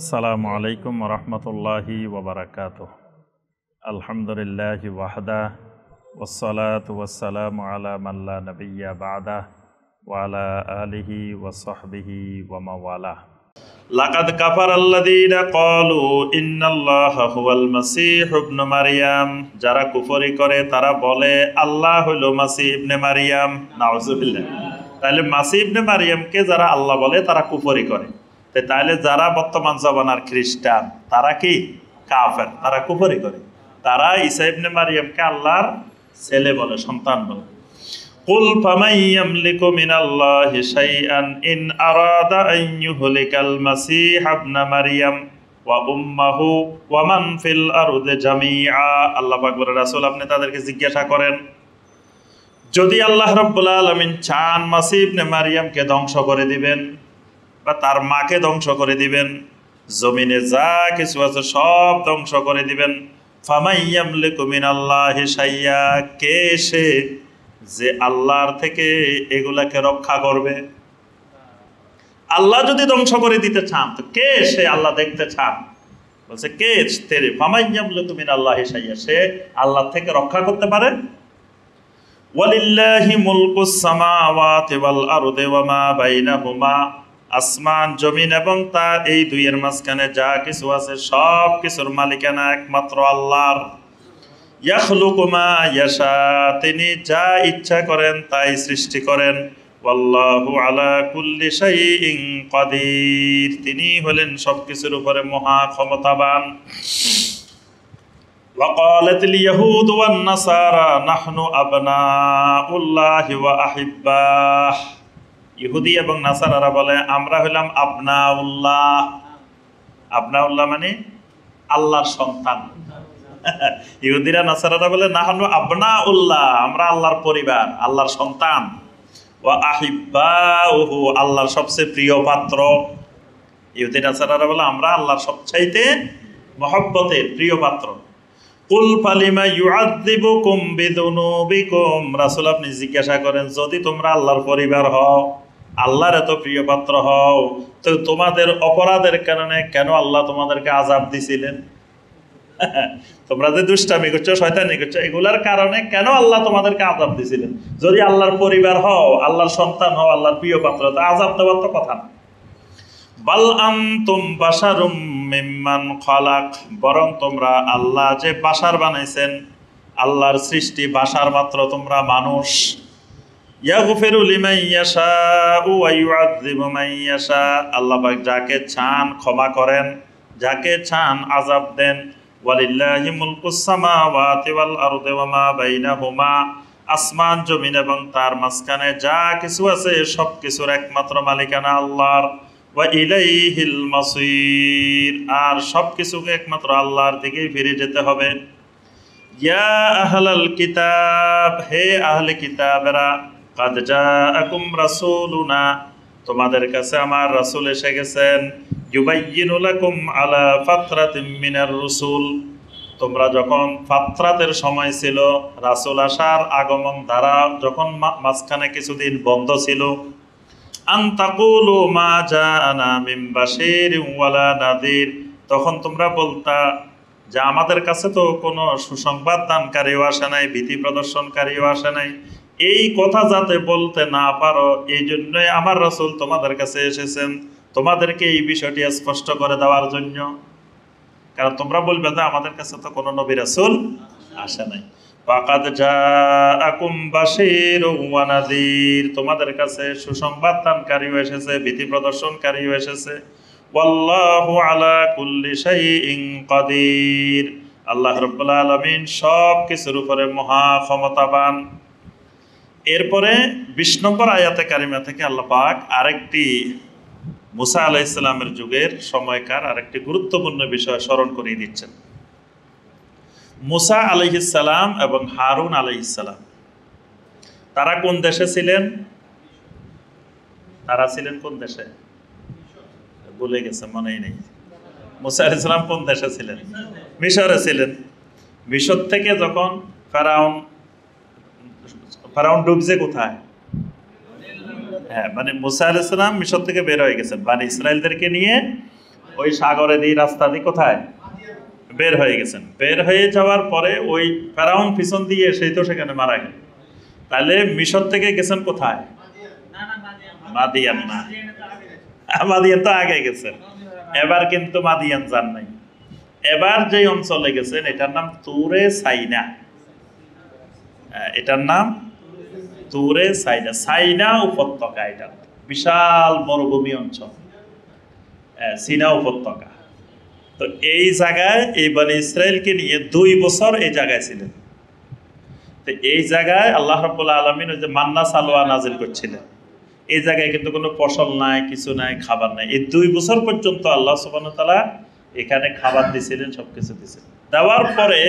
আসসালামু আলাইকুম রহমতুল্লাহি ওবরাকাত আলহামদুলিল্লাহ ওয়াহদা ওসলাত ওসালাম আলা মাল্লা নবিয়া বাদা ওয়ালা আলিহি ওসহবিহি ওয়ামাওয়ালা লাকাদ কাফার আল্লাযীনা ক্বালু ইন্নাল্লাহা হুয়াল মাসীহ ইবনে মারইয়াম যারা কুফরি করে তারা বলে আল্লাহ হলো মাসীহ ইবনে মারইয়াম নাউযুবিল্লাহ তাহলে মাসীহ ইবনে কে যারা আল্লাহ বলে তারা কুফরি করে তাহলে যারা বর্তমান জমানার খ্রিস্টান তারা কি কাফের তারা কুফরি করে তারা ইসাইবনে মারিয়ামকে আল্লাহর ছেলে বলে সন্তান বলে আপনি তাদেরকে জিজ্ঞাসা করেন যদি আল্লাহ রাব্বুল চান মাসিহ মারিয়ামকে ধ্বংস করে দিবেন বা তার মাকে ধ্বংস করে দিবেন জমিনে যা কিছু আছে সব ধ্বংস করে দিবেন ফামাইয়ামলে কুমিন আল্লাহ সাইয়া কে সে যে আল্লাহর থেকে এগুলাকে রক্ষা করবে আল্লাহ যদি ধ্বংস করে দিতে চান তো কে সে আল্লাহ দেখতে চান বলছে কে তেরে ফামাইয়ামলে কুমিন আল্লাহ সাইয়া সে আল্লাহ থেকে রক্ষা করতে পারে ওয়ালিল্লাহি মুলকুস সামাওয়াতি ওয়াল আরদি ওয়া মা বাইনাহুমা আসমান জমিন এবং তার এই দুইয়ের মাঝখানে যা কিছু আছে সব কিছুর মালিকানা একমাত্র আল্লাহর ইয়াখলুকুমা ইয়াশা তিনি যা ইচ্ছা করেন তাই সৃষ্টি করেন আল্লাহু আলা কুল্লি শাইইন কাদির তিনি হলেন সব কিছুর উপরে মহা ক্ষমতাবান وقالت اليهود والنصارى نحن أبناء الله وأحباه ইহুদি এবং নাসারারা বলে আমরা হইলাম আপনা উল্লাহ আপনা উল্লাহ মানে আল্লাহর সন্তান ইহুদিরা নাসারারা বলে না হলো আপনা উল্লাহ আমরা আল্লাহর পরিবার আল্লাহর সন্তান ও আহিব্বা ওহু আল্লাহর সবচেয়ে প্রিয় পাত্র ইহুদি নাসারারা বলে আমরা আল্লাহর সবচাইতে মহব্বতের প্রিয় পাত্র কুল ফালিমা ইউআদিবু কুম বিদুনুবিকুম রাসূল আপনি জিজ্ঞাসা করেন যদি তোমরা আল্লাহর পরিবার হও আল্লাহর এত প্রিয় পাত্র হও তো তোমাদের অপরাধের কারণে কেন আল্লাহ তোমাদেরকে আজাব দিছিলেন তোমরা যে দুষ্টামি করছো শয়তানি করছো এগুলার কারণে কেন আল্লাহ তোমাদেরকে আজাব দিছিলেন যদি আল্লাহর পরিবার হও আল্লাহর সন্তান হও আল্লাহর প্রিয় পাত্র তো আজাব দেওয়ার তো কথা না বাল খলাক বরং তোমরা আল্লাহ যে বাসার বানাইছেন আল্লাহর সৃষ্টি বাসার মাত্র তোমরা মানুষ আল্লাহ পাক যাকে ছান ক্ষমা করেন যাকে ছান আজাব দেন আসমান জমিন এবং তার মাঝখানে যা কিছু আছে সব কিছুর একমাত্র মালিকানা আল্লাহর আল্লাহিল ওয়াইলাইহিল মাসির আর সব কিছুকে একমাত্র আল্লাহর দিকেই ফিরে যেতে হবে ইয়া আহলাল কিতাব হে আহলে কিতাবেরা তোমাদের কাছে আমার রাসুল এসে গেছেন আলা মিনার রসুল তোমরা যখন ফাতরাতের সময় ছিল রাসুল আসার আগমন দ্বারা যখন মাঝখানে কিছুদিন বন্ধ ছিল মা যা নাদির তখন তোমরা বলতা যে আমাদের কাছে তো কোনো সুসংবাদ দানকারীও আসে নাই ভীতি প্রদর্শনকারীও আসে নাই এই কথা যাতে বলতে না পারো এই জন্যই আমার রসুল তোমাদের কাছে এসেছেন তোমাদেরকে এই বিষয়টি স্পষ্ট করে দেওয়ার জন্য কারণ তোমরা বলবে না আমাদের কাছে তো কোনো নবী রাসুল আসে নাই পাকাদ জাআকুম বাশীর ওয়া নাযীর তোমাদের কাছে সুসংবাদ এসেছে ভীতি প্রদর্শনকারীও এসেছে ওয়াল্লাহু আলা কুল্লি শাইইন আল্লাহ রাব্বুল আলামিন সব কিছুর উপরে মহা ক্ষমতাবান এরপরে বিশ নম্বর আয়াতে কারিমা থেকে আল্লাহ পাক আরেকটি মুসা আলাহ ইসলামের যুগের সময়কার আরেকটি গুরুত্বপূর্ণ বিষয় স্মরণ করিয়ে দিচ্ছেন মুসা আলহ ইসালাম এবং হারুন আলহ ইসালাম তারা কোন দেশে ছিলেন তারা ছিলেন কোন দেশে বলে গেছে মনেই নেই মুসা ইসলাম কোন দেশে ছিলেন মিশরে ছিলেন মিশর থেকে যখন ফেরাউন ফারাউন ডুবছে কোথায় হ্যাঁ মানে মুসা আলাইসালাম মিশর থেকে বের হয়ে গেছেন মানে ইসরায়েলদেরকে নিয়ে ওই সাগরে দিয়ে রাস্তা দিয়ে কোথায় বের হয়ে গেছেন বের হয়ে যাওয়ার পরে ওই ফেরাউন পিছন দিয়ে সেই তো সেখানে মারা গেল তাহলে মিশর থেকে গেছেন কোথায় মাদিয়ান মাদিয়ান তো আগে গেছেন এবার কিন্তু মাদিয়ান যান নাই এবার যে অঞ্চলে গেছেন এটার নাম তুরে সাইনা এটার নাম দূরে সাইনা সাইনা উপত্যকা এটা বিশাল মরুভূমি অঞ্চল সিনা উপত্যকা তো এই জায়গায় এই মানে ইসরায়েলকে নিয়ে দুই বছর এই জায়গায় ছিলেন তো এই জায়গায় আল্লাহ রবুল্লা আলমিন ওই যে মান্না সালোয়া নাজিল করছিলেন এই জায়গায় কিন্তু কোনো ফসল নাই কিছু নাই খাবার নাই এই দুই বছর পর্যন্ত আল্লাহ সুবাহতালা এখানে খাবার দিছিলেন সব কিছু দিয়েছিলেন দেওয়ার পরে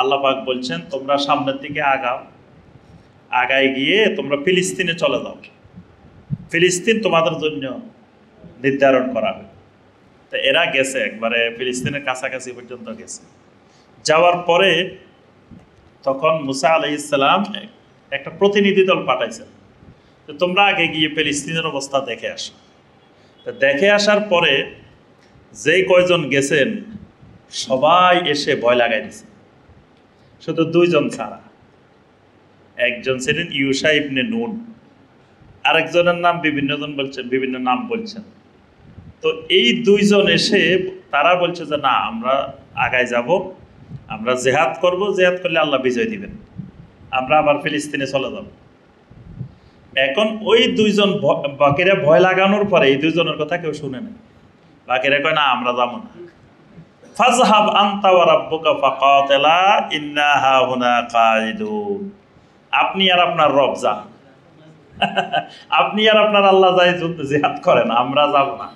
আল্লাহ পাক বলছেন তোমরা সামনের দিকে আগাও আগায় গিয়ে তোমরা ফিলিস্তিনে চলে যাও ফিলিস্তিন তোমাদের জন্য নির্ধারণ করা হবে তো এরা গেছে একবারে ফিলিস্তিনের কাছাকাছি পর্যন্ত গেছে যাওয়ার পরে তখন মুসা আলি ইসলাম একটা প্রতিনিধি দল পাঠাইছেন তো তোমরা আগে গিয়ে ফিলিস্তিনের অবস্থা দেখে আসো তা দেখে আসার পরে যেই কয়জন গেছেন সবাই এসে ভয় লাগাই দিছে শুধু দুইজন ছাড়া একজন ছিলেন ইউসা ইবনে নুন আরেকজনের নাম বিভিন্নজন বলছেন বিভিন্ন নাম বলছেন তো এই দুইজন এসে তারা বলছে যে না আমরা আগায় যাব আমরা জেহাদ করব জেহাদ করলে আল্লাহ বিজয় দিবেন আমরা আবার ফিলিস্তিনে চলে যাব এখন ওই দুইজন বাকিরা ভয় লাগানোর পরে এই দুইজনের কথা কেউ শুনে না বাকিরা কয় না আমরা যাবো না ফাজহাব আন্তা ওয়া রাব্বুকা ফাকাতিলা ইন্না হুনা কাইদুন আপনি আর আপনার রব যান আপনি আর আপনার আল্লাহ যাই জেহাদ করেন আমরা যাব না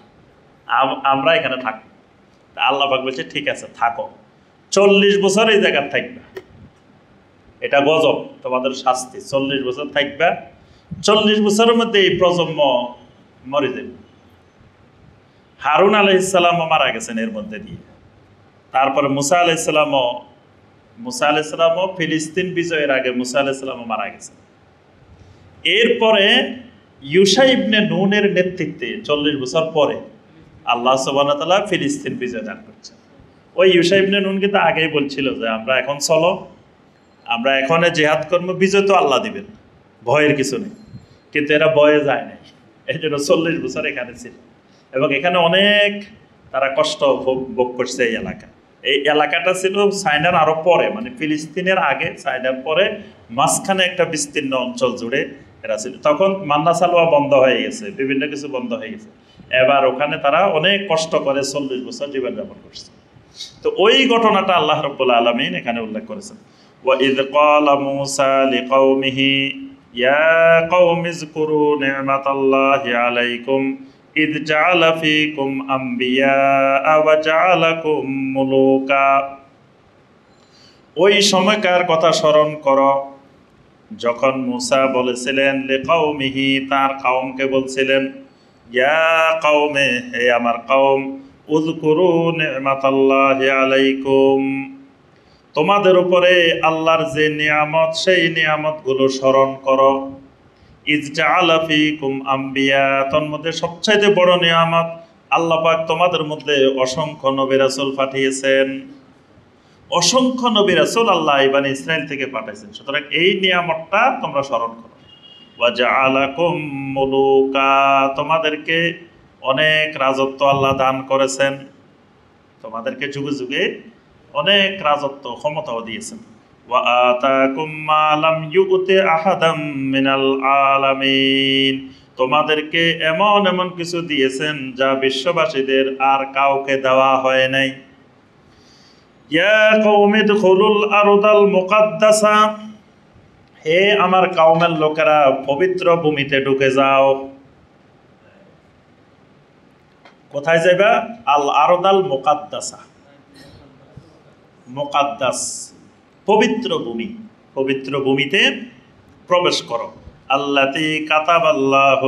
আমরা এখানে থাকবো আল্লাহ পাক বলছে ঠিক আছে থাকো চল্লিশ বছর এই জায়গার থাকবে এটা গজব তোমাদের শাস্তি চল্লিশ বছর থাকবে চল্লিশ বছরের মধ্যে এই প্রজন্ম মরে যাবে হারুন আলহ মারা গেছেন এর মধ্যে দিয়ে তারপরে মুসা আলাইসাল্লামও মুসা আলাইসালামও ফিলিস্তিন বিজয়ের আগে মুসা আলাইসালামও মারা গেছেন এরপরে ইউসা ইবনে নুনের নেতৃত্বে চল্লিশ বছর পরে আল্লাহ তালা ফিলিস্তিন বিজয় দান করছেন ওই ইউসা ইবনে নুনকে তো আগেই বলছিল যে আমরা এখন চলো আমরা এখন জেহাদ কর্ম বিজয় তো আল্লাহ দিবেন ভয়ের কিছু নেই কিন্তু এরা ভয়ে যায় নাই এই জন্য চল্লিশ বছর এখানে ছিল এবং এখানে অনেক তারা কষ্ট ভোগ করছে এই এলাকায় এই এলাকাটা ছিল সাইনার আরো পরে মানে ফিলিস্তিনের আগে সাইনার পরে মাঝখানে একটা বিস্তীর্ণ অঞ্চল জুড়ে এরা ছিল তখন মান্না সালোয়া বন্ধ হয়ে গেছে বিভিন্ন কিছু বন্ধ হয়ে গেছে এবার ওখানে তারা অনেক কষ্ট করে চল্লিশ বছর জীবনযাপন করছে তো ওই ঘটনাটা আল্লাহ রব্বুল আলমিন এখানে উল্লেখ করেছেন وإذ قال موسى لقومه يا قوم اذكروا نعمة الله عليكم ইদ জালা ফিকুম আম্বিয়া আওয়া মুলুকা ওই সময়কার কথা স্মরণ কর যখন মুসা বলেছিলেন লেখাও মিহি তার কাউমকে বলছিলেন ইয়া কাউমে হে আমার কাউম উজকুরু নেমাতাল্লাহ আলাইকুম তোমাদের উপরে আল্লাহর যে নিয়ামত সেই নিয়ামতগুলো স্মরণ করো ইজটাআলাফিকুম আম্বিয়া তন্মধ্যে সবচাইতে বড় নিয়ামত আল্লাহ তোমাদের মধ্যে অসংখ্য নবিরাসুল পাঠিয়েছেন অসংখ্য নবিরাসুল আল্লাহ ইবান ইসরায়েল থেকে পাঠাইছেন সুতরাং এই নিয়ামতটা তোমরা স্মরণ করো ওয়াজআলাকুম মুলুকা তোমাদেরকে অনেক রাজত্ব আল্লাহ দান করেছেন তোমাদেরকে যুগে যুগে অনেক রাজত্ব ক্ষমতাও দিয়েছেন তোমাদেরকে এমন এমন কিছু দিয়েছেন যা বিশ্ববাসীদের আর কাউকে দেওয়া হয় নাই ইয়া কৌমিদ খুলুল আরদাল মুকাদ্দাসা হে আমার কাউমের লোকেরা পবিত্র ভূমিতে ঢুকে যাও কোথায় যাইবা আল আরদাল মুকাদ্দাসা মুকাদ্দাস পবিত্র ভূমি পবিত্র ভূমিতে প্রবেশ করো আল্লাতি কাতাব আল্লাহ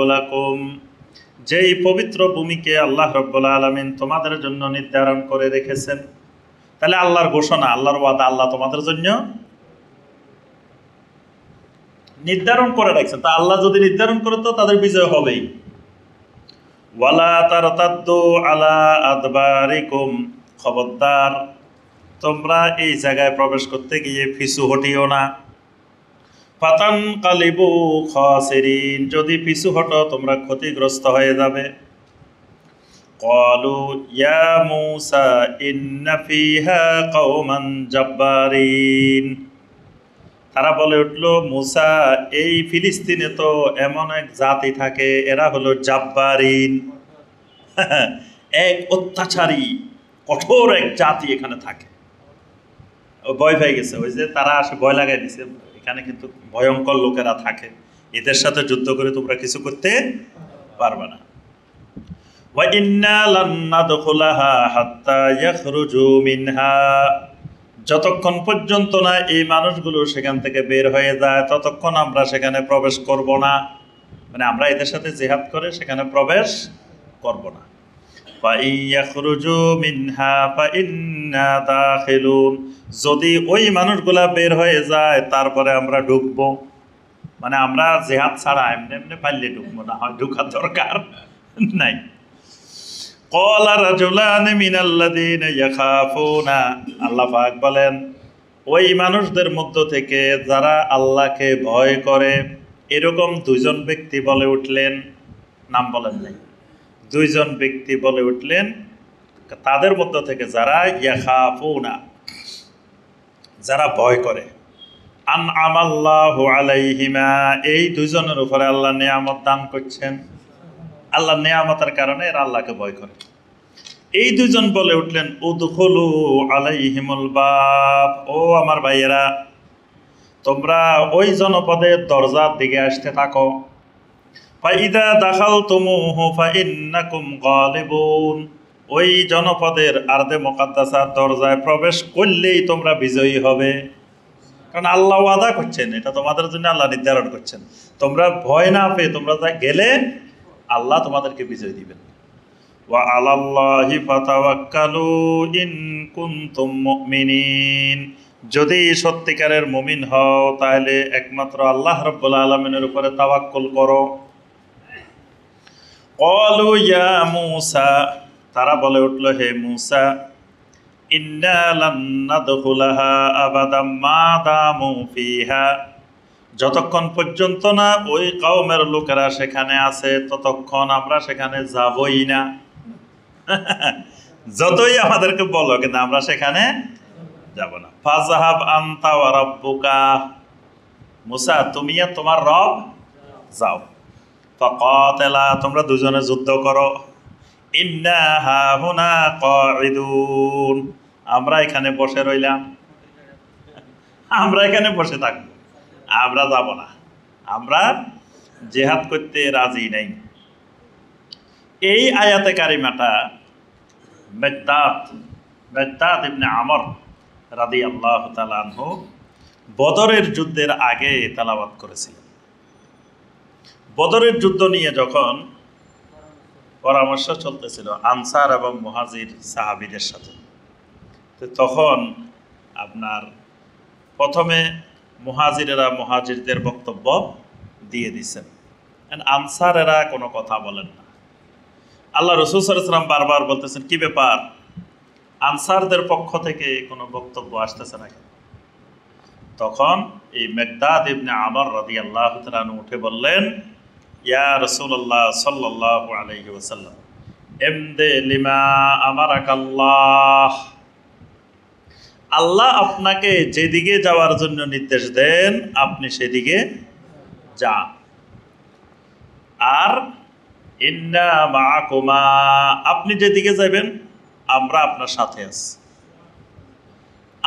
যেই পবিত্র ভূমিকে আল্লাহ রব্বুল আলমিন তোমাদের জন্য নির্ধারণ করে রেখেছেন তাহলে আল্লাহর ঘোষণা আল্লাহর ওয়াদা আল্লাহ তোমাদের জন্য নির্ধারণ করে রাখছেন তা আল্লাহ যদি নির্ধারণ করে তো তাদের বিজয় হবেই ওয়ালা তার আলা আদবারিকুম খবরদার তোমরা এই জায়গায় প্রবেশ করতে গিয়ে পিছু হটিও না পাতান কালিবু খসেরিন যদি পিছু হটো তোমরা ক্ষতিগ্রস্ত হয়ে যাবে কলু ইয়া মুসা ইন্না ফিহা কৌমান জব্বারিন তারা বলে উঠল মুসা এই ফিলিস্তিনে তো এমন এক জাতি থাকে এরা হলো জাব্বারিন এক অত্যাচারী কঠোর এক জাতি এখানে থাকে ভয় পেয়ে গেছে ওই যে তারা আসে ভয় লাগাই দিছে এখানে কিন্তু ভয়ঙ্কর লোকেরা থাকে এদের সাথে যুদ্ধ করে তোমরা কিছু করতে পারবে না যতক্ষণ পর্যন্ত না এই মানুষগুলো সেখান থেকে বের হয়ে যায় ততক্ষণ আমরা সেখানে প্রবেশ করব না মানে আমরা এদের সাথে জেহাদ করে সেখানে প্রবেশ করব না যদি ওই মানুষগুলা বের হয়ে যায় তারপরে আমরা ঢুকব মানে আমরা জেহাদ ছাড়া এমনি এমনি পারলে ঢুকবো না হয় ঢুকার দরকার নাই আল্লাহ পাক বলেন ওই মানুষদের মধ্য থেকে যারা আল্লাহকে ভয় করে এরকম দুজন ব্যক্তি বলে উঠলেন নাম বলেন নাই দুইজন ব্যক্তি বলে উঠলেন তাদের মধ্য থেকে যারা ইয়াখাফুনা যারা ভয় করে আন আমাল্লাহ আলাইহিমা এই দুজনের উপরে আল্লাহ নিয়ামত দান করছেন আল্লাহ নিয়ামতের কারণে এরা আল্লাহকে ভয় করে এই দুজন বলে উঠলেন উদখলু আলাইহিমুল বাপ ও আমার ভাইয়েরা তোমরা ওই জনপদের দরজার দিকে আসতে থাকো ফাইদা দাখাল তুমুহ ফাইন্নাকুম গালিবুন ওই জনপদের আর্দে মোকাদ্দাসার দরজায় প্রবেশ করলেই তোমরা বিজয়ী হবে কারণ আল্লাহ ওয়াদা করছেন এটা তোমাদের জন্য আল্লাহ নির্ধারণ করছেন তোমরা ভয় না পেয়ে তোমরা তা গেলে আল্লাহ তোমাদেরকে বিজয় দিবেন ওয়া আলাল্লাহি ফাতাওয়াক্কালু ইন কুনতুম মুমিনিন যদি সত্যিকারের মুমিন হও তাহলে একমাত্র আল্লাহ রব্বুল আলমিনের উপরে তাওয়াক্কুল করো কলু ইয়া মুসা তারা বলে উঠল হে মুসা যতক্ষণ পর্যন্ত না ওই কওমের লোকেরা সেখানে আছে ততক্ষণ আমরা সেখানে যাবই না যতই আমাদেরকে বলো কিন্তু আমরা সেখানে যাব না ফাজাহাব আন্তা রব্বুকা মুসা তুমিয়া তোমার রব যাও তোমরা দুজনে যুদ্ধ করো ইন্না হাহুনা কদুন আমরা এখানে বসে রইলাম আমরা এখানে বসে থাকবো আমরা যাব না আমরা জেহাদ করতে রাজি নেই এই আয়াতে কারিমাটা মেদাত মেদাত ইবনে আমর রাদি আল্লাহ তালাহ বদরের যুদ্ধের আগে তালাবাদ করেছিলেন বদরের যুদ্ধ নিয়ে যখন পরামর্শ চলতেছিল আনসার এবং মহাজির সাহাবিদের সাথে তো তখন আপনার প্রথমে মহাজিরেরা মহাজিরদের বক্তব্য দিয়ে দিছেন আনসারেরা কোনো কথা বলেন না আল্লাহ রসুল ইসলাম বারবার বলতেছেন কি ব্যাপার আনসারদের পক্ষ থেকে কোনো বক্তব্য আসতেছে না কেন তখন এই মেঘদাদ ইবনে আমার রাদি আল্লাহ উঠে বললেন আল্লাহ আপনাকে যেদিকে যাওয়ার জন্য নির্দেশ দেন আপনি সেদিকে যা আর মা কুমা আপনি যেদিকে যাবেন আমরা আপনার সাথে আছি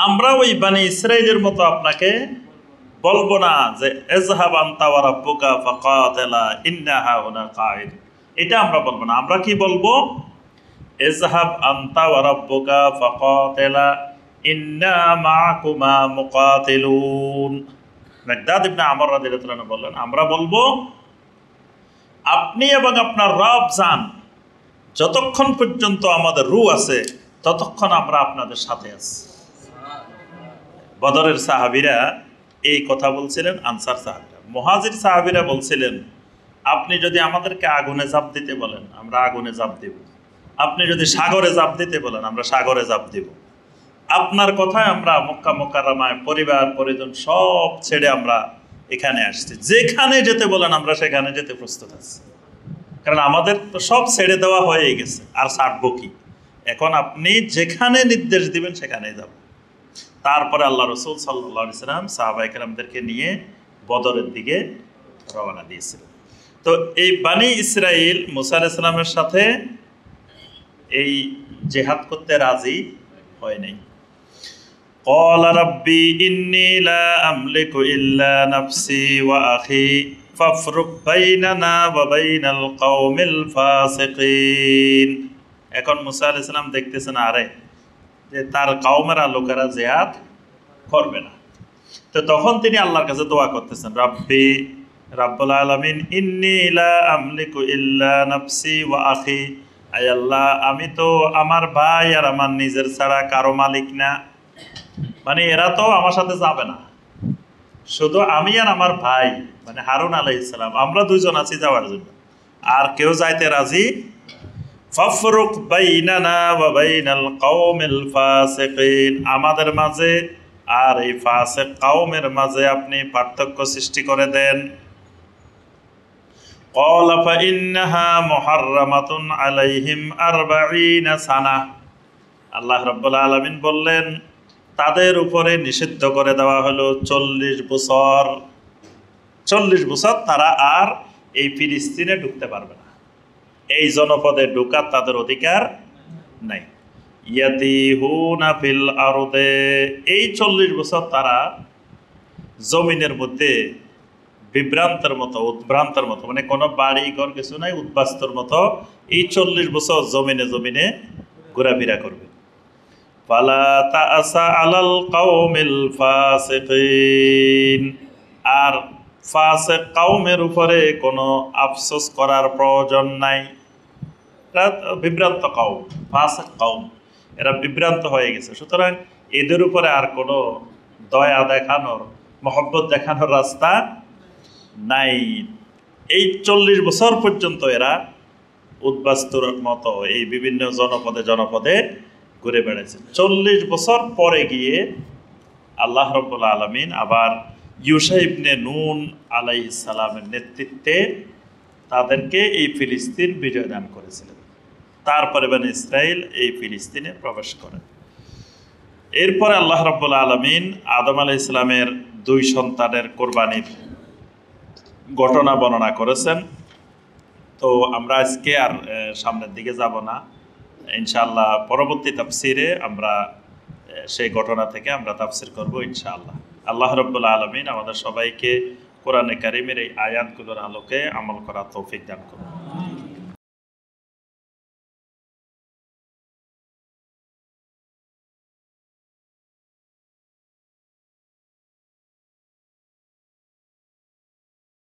আমরা ওই বাণী ইসরায়েলের মতো আপনাকে বলবো না যে এজহাবান তাওয়ারা পোকা ফাকাতেলা ইন্নাহা ওনা কায়েদ এটা আমরা বলবো না আমরা কি বলবো এজহাব আন্তা ওয়ারাব্বুকা তেলা ইন্না মাকুমা মুকাতিলুন মেঘদাদ ইবনে আমর রাদিয়াল্লাহু বললেন আমরা বলবো আপনি এবং আপনার রব যান যতক্ষণ পর্যন্ত আমাদের রু আছে ততক্ষণ আমরা আপনাদের সাথে আছি বদরের সাহাবিরা এই কথা বলছিলেন আনসার সাহাবিরা মহাজির সাহাবিরা বলছিলেন আপনি যদি আমাদেরকে আগুনে জাপ দিতে বলেন আমরা আগুনে জাপ দেব আপনি যদি সাগরে জাপ দিতে বলেন আমরা সাগরে জাপ দেব আপনার কথায় আমরা মক্কা মক্কারামায় পরিবার পরিজন সব ছেড়ে আমরা এখানে আসছি যেখানে যেতে বলেন আমরা সেখানে যেতে প্রস্তুত আছি কারণ আমাদের তো সব ছেড়ে দেওয়া হয়ে গেছে আর ছাড়বো কি এখন আপনি যেখানে নির্দেশ দিবেন সেখানেই যাবো তারপরে আল্লাহ রসুল সাল্লাহ সাল্লাম সাহাবাইকালামদেরকে নিয়ে বদরের দিকে রওনা দিয়েছিল তো এই বাণী ইসরায়েল মুসা আলাইসালামের সাথে এই জেহাদ করতে রাজি হয় নাই এখন মুসা আলাইসালাম দেখতেছেন আরে যে তার কাউমেরা লোকেরা জেহাদ করবে না তো তখন তিনি আল্লাহর কাছে দোয়া করতেছেন রাব্বি রাব্বুল আলমিন ইন্নি লা আমলিকু ইল্লা নাফসি ওয়া আখি আয় আল্লাহ আমি তো আমার ভাই আর আমার নিজের ছাড়া কারো মালিক না মানে এরা তো আমার সাথে যাবে না শুধু আমি আর আমার ভাই মানে হারুন আলাইসালাম আমরা দুজন আছি যাওয়ার জন্য আর কেউ যাইতে রাজি ফফরুক বাইনানা ওয়া বাইনাল আমাদের মাঝে আর এই ফাসেক কাউমের মাঝে আপনি পার্থক্য সৃষ্টি করে দেন قال فإنها محرمة عليهم أربعين سنة আল্লাহ রব্বুল আলমিন বললেন তাদের উপরে নিষিদ্ধ করে দেওয়া হলো চল্লিশ বছর চল্লিশ বছর তারা আর এই ফিলিস্তিনে ঢুকতে পারবে না এই জনপদে ঢুকার তাদের অধিকার নাই ফিল আরদে এই চল্লিশ বছর তারা জমিনের মধ্যে বিভ্রান্তের মতো উদ্ভ্রান্তের মতো মানে কোনো বাড়ি ঘর কিছু নাই উদ্বাস্তর মতো এই চল্লিশ বছর জমিনে জমিনে ঘোরাফেরা করবে পালা আলাল কাউমিল আর ফাসে কাউমের উপরে কোনো আফসোস করার প্রয়োজন নাই বিভ্রান্ত কাউম ফাসে কাউম এরা বিভ্রান্ত হয়ে গেছে সুতরাং এদের উপরে আর কোনো দয়া দেখানোর মহব্বত দেখানোর রাস্তা নাই এই চল্লিশ বছর পর্যন্ত এরা উদ্বাস্তুর মতো এই বিভিন্ন জনপদে জনপদে ঘুরে বেড়েছে চল্লিশ বছর পরে গিয়ে আল্লাহ রব্বুল আলমিন আবার ইউসা ইবনে নুন আলাই ইসালামের নেতৃত্বে তাদেরকে এই ফিলিস্তিন বিজয় দান করেছিলেন তারপরে বেন ইসরায়েল এই ফিলিস্তিনে প্রবেশ করে এরপরে আল্লাহ রব্বুল আলমিন আদম আলাই ইসলামের দুই সন্তানের কোরবানির ঘটনা বর্ণনা করেছেন তো আমরা আজকে আর সামনের দিকে যাব না ইনশাআল্লাহ পরবর্তী তাফসিরে আমরা সেই ঘটনা থেকে আমরা তাফসির করব ইনশাআল্লাহ আল্লাহ রব্বুল্লা আলমিন আমাদের সবাইকে কোরআনে কারিমের এই আয়াতগুলোর আলোকে আমল করা তৌফিক দান করুন